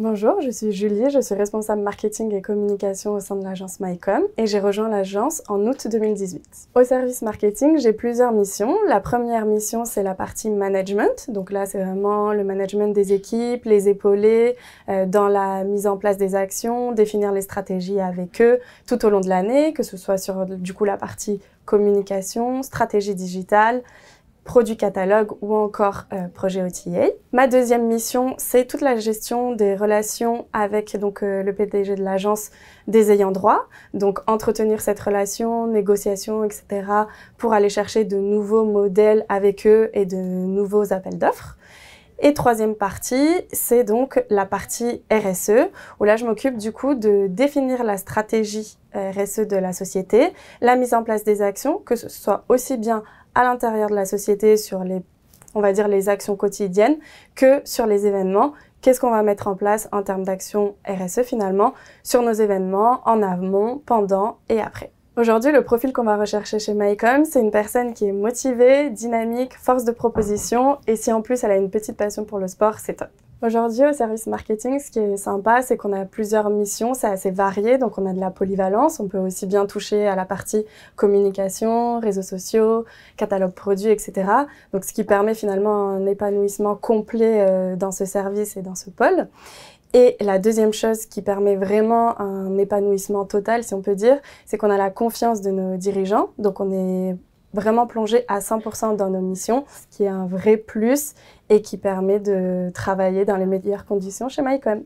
Bonjour, je suis Julie, je suis responsable marketing et communication au sein de l'agence MyCom et j'ai rejoint l'agence en août 2018. Au service marketing, j'ai plusieurs missions. La première mission, c'est la partie management. Donc là, c'est vraiment le management des équipes, les épauler euh, dans la mise en place des actions, définir les stratégies avec eux tout au long de l'année, que ce soit sur du coup la partie communication, stratégie digitale, Produit catalogue ou encore euh, projet outillé. Ma deuxième mission, c'est toute la gestion des relations avec donc euh, le PDG de l'agence des ayants droit, donc entretenir cette relation, négociation, etc., pour aller chercher de nouveaux modèles avec eux et de nouveaux appels d'offres. Et troisième partie, c'est donc la partie RSE, où là je m'occupe du coup de définir la stratégie euh, RSE de la société, la mise en place des actions, que ce soit aussi bien à l'intérieur de la société sur les, on va dire, les actions quotidiennes que sur les événements. Qu'est-ce qu'on va mettre en place en termes d'action RSE finalement sur nos événements en amont, pendant et après. Aujourd'hui, le profil qu'on va rechercher chez MyCom, c'est une personne qui est motivée, dynamique, force de proposition, et si en plus elle a une petite passion pour le sport, c'est top. Aujourd'hui, au service marketing, ce qui est sympa, c'est qu'on a plusieurs missions, c'est assez varié, donc on a de la polyvalence, on peut aussi bien toucher à la partie communication, réseaux sociaux, catalogue produit, etc. Donc ce qui permet finalement un épanouissement complet euh, dans ce service et dans ce pôle. Et la deuxième chose qui permet vraiment un épanouissement total, si on peut dire, c'est qu'on a la confiance de nos dirigeants. Donc on est vraiment plonger à 100% dans nos missions, ce qui est un vrai plus et qui permet de travailler dans les meilleures conditions chez MyCom.